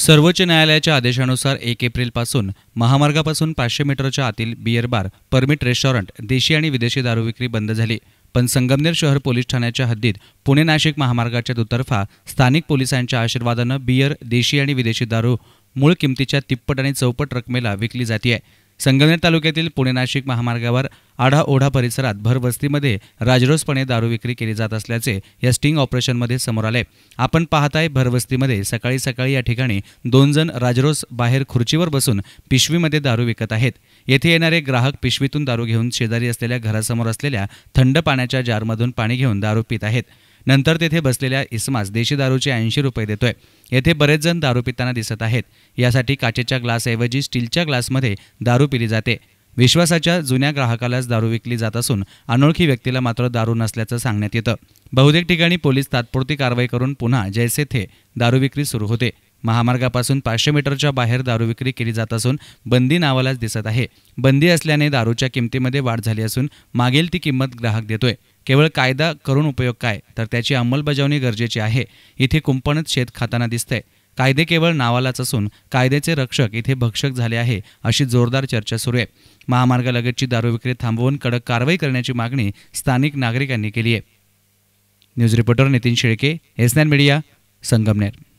सर्वोच्च न्यायालयाच्या आदेशानुसार एक एप्रिलपासून महामार्गापासून पाचशे मीटरच्या आतील बियर बार परमिट रेस्टॉरंट देशी आणि विदेशी दारू विक्री बंद झाली पण संगमनेर शहर पोलीस ठाण्याच्या हद्दीत पुणे नाशिक महामार्गाच्या दुतर्फा स्थानिक पोलिसांच्या आशीर्वादानं बियर देशी आणि विदेशी दारू मूळ किमतीच्या तिप्पट आणि चौपट रकमेला विकली जाते आहे संगमनेर तालुक्यातील पुणे नाशिक महामार्गावर आढाओढा परिसरात भरवस्तीमध्ये राजरोसपणे दारू विक्री केली जात असल्याचे या स्टिंग ऑपरेशनमध्ये समोर आले आपण पाहताय भरवस्तीमध्ये सकाळी सकाळी या ठिकाणी दोन जण राजरोस बाहेर खुर्चीवर बसून पिशवीमध्ये दारू विकत आहेत येथे येणारे ग्राहक पिशवीतून दारू घेऊन शेजारी असलेल्या घरासमोर असलेल्या थंड पाण्याच्या जारमधून पाणी घेऊन दारू पित आहेत नंतर तेथे बसलेल्या इस्मास देशी दारूचे ऐंशी रुपये देतोय येथे बरेच जण दारू पिताना दिसत आहेत यासाठी काचेच्या ग्लासऐवजी स्टीलच्या ग्लासमध्ये दारू पिली जाते विश्वासाच्या जुन्या ग्राहकालाच दारू विकली जात असून अनोळखी व्यक्तीला मात्र दारू नसल्याचं सांगण्यात येतं बहुतेक ठिकाणी पोलीस तात्पुरती कारवाई करून पुन्हा जैसे थे दारू विक्री सुरू होते महामार्गापासून पाचशे मीटरच्या बाहेर दारू विक्री केली जात असून बंदी नावालाच दिसत आहे बंदी असल्याने दारूच्या किमतीमध्ये वाढ झाली असून मागील ती किंमत ग्राहक देतोय केवळ कायदा करून उपयोग काय तर त्याची अंमलबजावणी गरजेची आहे इथे कुंपणच शेत खाताना दिसतंय कायदे केवळ नावालाच असून कायद्याचे रक्षक इथे भक्षक झाले आहे अशी जोरदार चर्चा सुरू आहे महामार्गालगतची दारू विक्री थांबवून कडक कारवाई करण्याची मागणी स्थानिक नागरिकांनी केली आहे news reporter Nitin Shelke S media Sangamner